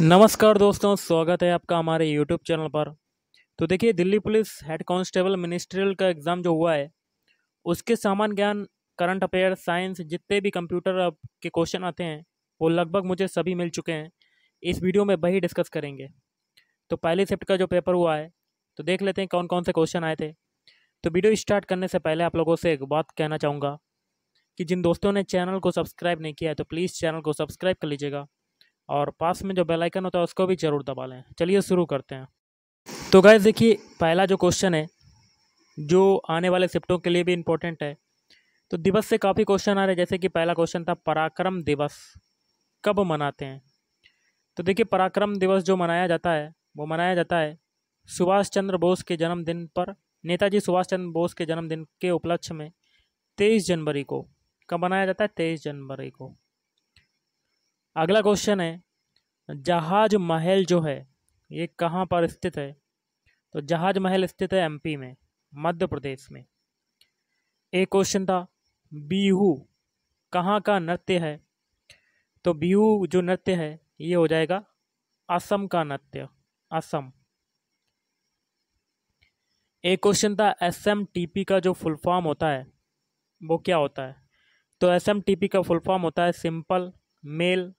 नमस्कार दोस्तों स्वागत है आपका हमारे यूट्यूब चैनल पर तो देखिए Delhi police head constable ministerial का एग्ज़ाम जो हुआ है उसके सामान्य ज्ञान करंट अफेयर साइंस जितने भी कंप्यूटर के क्वेश्चन आते हैं वो लगभग मुझे सभी मिल चुके हैं इस वीडियो में वही डिस्कस करेंगे तो पहले शिफ्ट का जो पेपर हुआ है तो देख लेते हैं कौन कौन से क्वेश्चन आए थे तो वीडियो स्टार्ट करने से पहले आप लोगों से एक बात कहना चाहूँगा कि जिन दोस्तों ने चैनल को सब्सक्राइब नहीं किया है तो प्लीज़ चैनल को सब्सक्राइब कर लीजिएगा और पास में जो बेल आइकन होता है उसको भी ज़रूर दबा लें चलिए शुरू करते हैं तो गैस देखिए पहला जो क्वेश्चन है जो आने वाले शिफ्टों के लिए भी इम्पोर्टेंट है तो दिवस से काफ़ी क्वेश्चन आ रहे हैं जैसे कि पहला क्वेश्चन था पराक्रम दिवस कब मनाते हैं तो देखिए पराक्रम दिवस जो मनाया जाता है वो मनाया जाता है सुभाष चंद्र बोस के जन्मदिन पर नेताजी सुभाष चंद्र बोस के जन्मदिन के उपलक्ष्य में तेईस जनवरी को कब मनाया जाता है तेईस जनवरी को अगला क्वेश्चन है जहाज महल जो है ये कहाँ पर स्थित है तो जहाज महल स्थित है एमपी में मध्य प्रदेश में एक क्वेश्चन था बीहू कहाँ का नृत्य है तो बीहू जो नृत्य है ये हो जाएगा असम का नृत्य असम एक क्वेश्चन था एस एम टी पी का जो फुल फॉर्म होता है वो क्या होता है तो एस एम टी पी का फुल फॉर्म होता है सिंपल मेल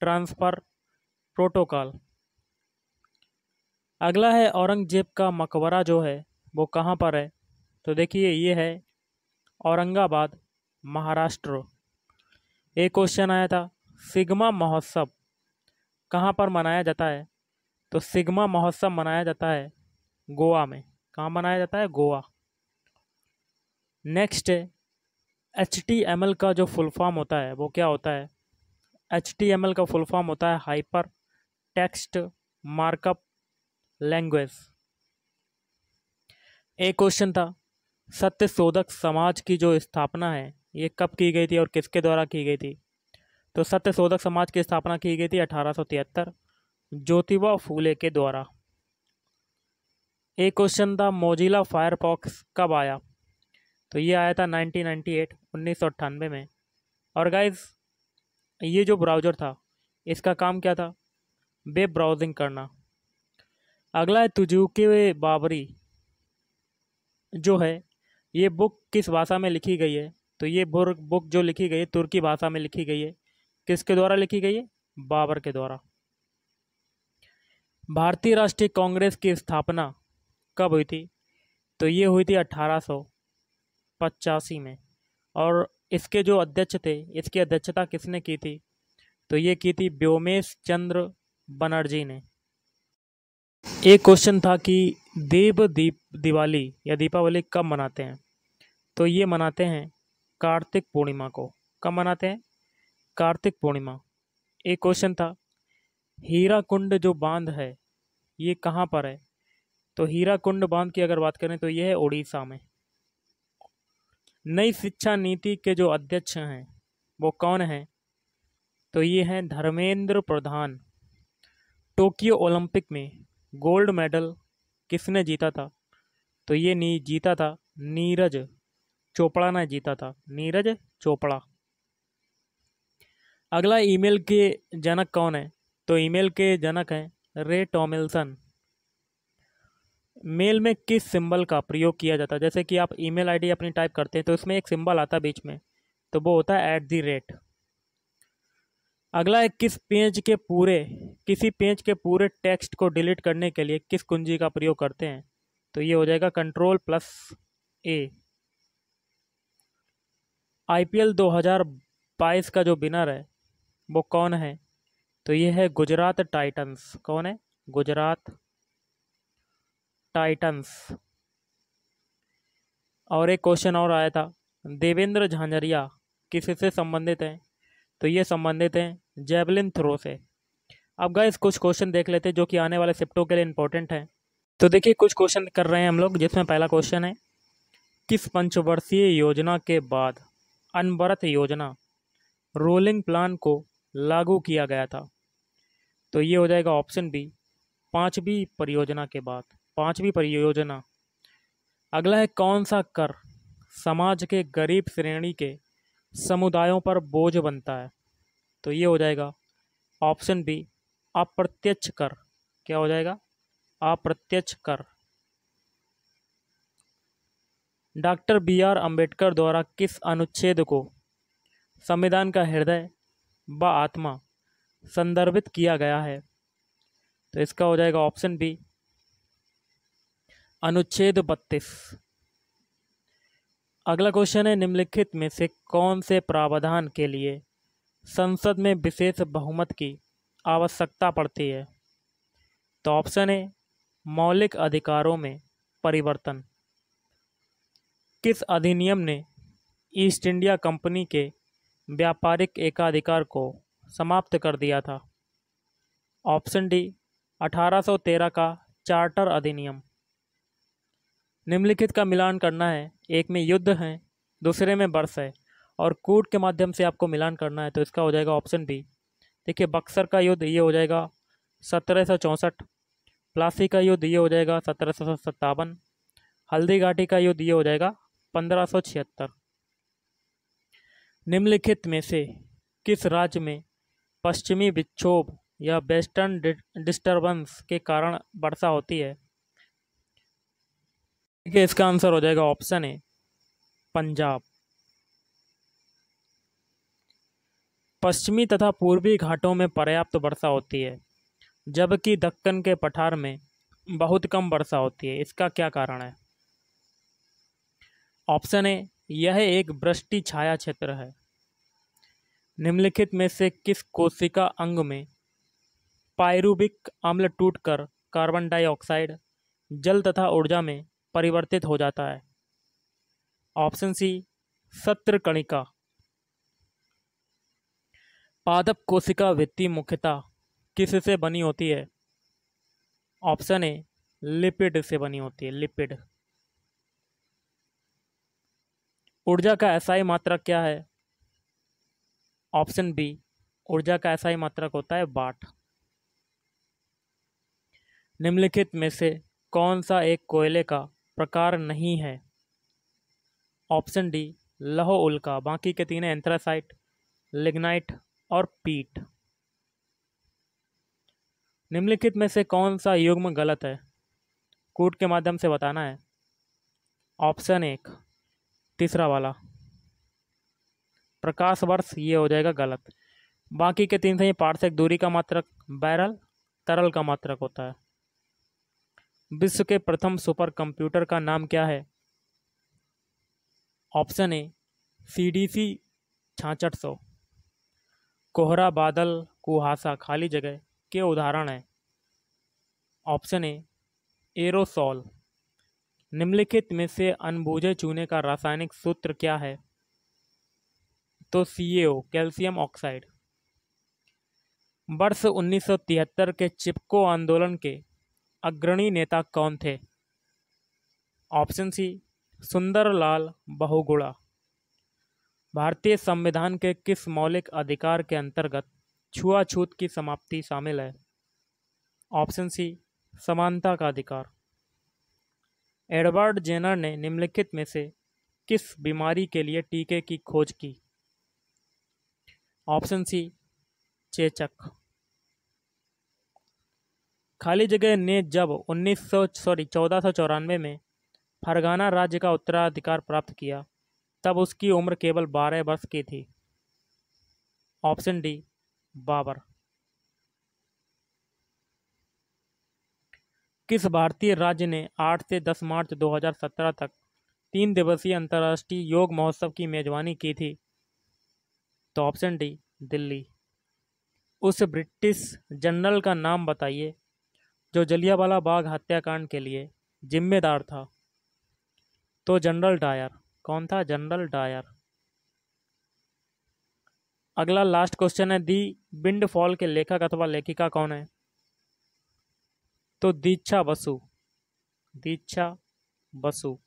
ट्रांसफ़र प्रोटोकॉल अगला है औरंगजेब का मकबरा जो है वो कहाँ पर है तो देखिए ये है औरंगाबाद महाराष्ट्र एक क्वेश्चन आया था सिग्मा महोत्सव कहाँ पर मनाया जाता है तो सिग्मा महोत्सव मनाया जाता है गोवा में कहाँ मनाया जाता है गोवा नेक्स्ट है एच का जो फुल फॉर्म होता है वो क्या होता है एच का फुल फॉर्म होता है हाइपर टेक्स्ट मार्कअप लैंग्वेज एक क्वेश्चन था सत्य शोधक समाज की जो स्थापना है ये कब की गई थी और किसके द्वारा की गई थी तो सत्य शोधक समाज की स्थापना की गई थी अठारह ज्योतिबा फूले के द्वारा एक क्वेश्चन था मोजिला फायरफॉक्स कब आया तो ये आया था 1998 1998 में और गाइज ये जो ब्राउज़र था इसका काम क्या था वेब ब्राउजिंग करना अगला है तुजुके बाबरी जो है ये बुक किस भाषा में लिखी गई है तो ये बुक जो लिखी गई है तुर्की भाषा में लिखी गई है किसके द्वारा लिखी गई है बाबर के द्वारा भारतीय राष्ट्रीय कांग्रेस की स्थापना कब हुई थी तो ये हुई थी अट्ठारह सौ पचासी में और इसके जो अध्यक्ष थे इसकी अध्यक्षता किसने की थी तो ये की थी व्योमेश चंद्र बनर्जी ने एक क्वेश्चन था कि देव दीप दिवाली या दीपावली कब मनाते हैं तो ये मनाते हैं कार्तिक पूर्णिमा को कब मनाते हैं कार्तिक पूर्णिमा एक क्वेश्चन था हीरा कुंड जो बांध है ये कहाँ पर है तो हीरा कुंड बांध की अगर बात करें तो ये है उड़ीसा में नई शिक्षा नीति के जो अध्यक्ष हैं वो कौन हैं तो ये हैं धर्मेंद्र प्रधान टोक्यो ओलंपिक में गोल्ड मेडल किसने जीता था तो ये नी जीता था नीरज चोपड़ा ने जीता था नीरज चोपड़ा अगला ईमेल के जनक कौन है तो ईमेल के जनक हैं रे टॉमिल्सन मेल में किस सिंबल का प्रयोग किया जाता है जैसे कि आप ईमेल आईडी अपनी टाइप करते हैं तो इसमें एक सिंबल आता है बीच में तो वो होता है ऐट दी रेट अगला है किस पेज के पूरे किसी पेज के पूरे टेक्स्ट को डिलीट करने के लिए किस कुंजी का प्रयोग करते हैं तो ये हो जाएगा कंट्रोल प्लस ए आईपीएल 2022 का जो विनर है वो कौन है तो ये है गुजरात टाइटंस कौन है गुजरात टाइटंस और एक क्वेश्चन और आया था देवेंद्र झांझरिया किससे संबंधित हैं तो ये संबंधित हैं जेवलिन थ्रो से अब गाइस कुछ क्वेश्चन देख लेते हैं जो कि आने वाले सिप्टों के लिए इंपॉर्टेंट हैं तो देखिए कुछ क्वेश्चन कर रहे हैं हम लोग जिसमें पहला क्वेश्चन है किस पंचवर्षीय योजना के बाद अनवरत योजना रोलिंग प्लान को लागू किया गया था तो ये हो जाएगा ऑप्शन बी पाँचवीं परियोजना के बाद पांचवी परियोजना अगला है कौन सा कर समाज के गरीब श्रेणी के समुदायों पर बोझ बनता है तो ये हो जाएगा ऑप्शन बी अप्रत्यक्ष कर क्या हो जाएगा अप्रत्यक्ष कर डॉक्टर बी आर अम्बेडकर द्वारा किस अनुच्छेद को संविधान का हृदय व आत्मा संदर्भित किया गया है तो इसका हो जाएगा ऑप्शन बी अनुच्छेद बत्तीस अगला क्वेश्चन है निम्नलिखित में से कौन से प्रावधान के लिए संसद में विशेष बहुमत की आवश्यकता पड़ती है तो ऑप्शन है मौलिक अधिकारों में परिवर्तन किस अधिनियम ने ईस्ट इंडिया कंपनी के व्यापारिक एकाधिकार को समाप्त कर दिया था ऑप्शन डी 1813 का चार्टर अधिनियम निम्नलिखित का मिलान करना है एक में युद्ध है दूसरे में बर्स है और कूट के माध्यम से आपको मिलान करना है तो इसका हो जाएगा ऑप्शन बी देखिए बक्सर का युद्ध ये हो जाएगा सत्रह सौ चौंसठ प्लासी का युद्ध ये हो जाएगा सत्रह सौ सत्तावन हल्दी घाटी का युद्ध ये हो जाएगा पंद्रह सौ छिहत्तर निम्नलिखित में से किस राज्य में पश्चिमी विक्षोभ या वेस्टर्न डिस्टर्बेंस के कारण वर्षा होती है ठीक है इसका आंसर हो जाएगा ऑप्शन ए पंजाब पश्चिमी तथा पूर्वी घाटों में पर्याप्त वर्षा होती है जबकि दक्कन के पठार में बहुत कम वर्षा होती है इसका क्या कारण है ऑप्शन ए यह एक वृष्टि छाया क्षेत्र है निम्नलिखित में से किस कोशिका अंग में पायरूबिक अम्ल टूटकर कार्बन डाइऑक्साइड जल तथा ऊर्जा में परिवर्तित हो जाता है ऑप्शन सी सत्र कणिका पादप कोशिका मुख्यता मुख्यतः से बनी होती है ऑप्शन ए लिपिड से बनी होती है लिपिड ऊर्जा का ही मात्रक क्या है ऑप्शन बी ऊर्जा का ही मात्रक होता है बाट निम्नलिखित में से कौन सा एक कोयले का प्रकार नहीं है ऑप्शन डी लहो उल्का बाकी के तीन एंथ्रासाइट लिग्नाइट और पीट निम्नलिखित में से कौन सा युग्म गलत है कूट के माध्यम से बताना है ऑप्शन एक तीसरा वाला प्रकाश वर्ष ये हो जाएगा गलत बाकी के तीन से ये पार्श्विक दूरी का मात्रक बैरल तरल का मात्रक होता है विश्व के प्रथम सुपर कंप्यूटर का नाम क्या है option A C D C छाछठ सौ कोहरा बादल कुहासा खाली जगह के उदाहरण हैं ऑप्शन ए एरोसॉल निम्नलिखित में से अनबूझे चूने का रासायनिक सूत्र क्या है तो ओ कैल्शियम ऑक्साइड वर्ष 1973 के चिपको आंदोलन के अग्रणी नेता कौन थे ऑप्शन सी सुंदरलाल बहुगुणा भारतीय संविधान के किस मौलिक अधिकार के अंतर्गत छुआछूत की समाप्ति शामिल है ऑप्शन सी समानता का अधिकार एडवर्ड जेनर ने निम्नलिखित में से किस बीमारी के लिए टीके की खोज की ऑप्शन सी चेचक खाली जगह ने जब उन्नीस सौ सॉरी चौदह सौ चौरानवे में फरगाना राज्य का उत्तराधिकार प्राप्त किया तब उसकी उम्र केवल बारह वर्ष की थी ऑप्शन डी बाबर किस भारतीय राज्य ने 8 से 10 मार्च 2017 तक तीन दिवसीय अंतर्राष्ट्रीय योग महोत्सव की मेजबानी की थी तो ऑप्शन डी दिल्ली उस ब्रिटिश जनरल का नाम बताइए जो जलियावाला बाग हत्याकांड के लिए जिम्मेदार था तो जनरल डायर कौन था जनरल डायर अगला लास्ट क्वेश्चन है दी बिंड फॉल के लेखक अथवा लेखिका कौन है तो दीक्षा बसु दीक्षा बसु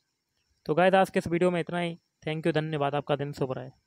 तो गायदास के इस वीडियो में इतना ही थैंक यू धन्यवाद आपका दिन शुभ रहे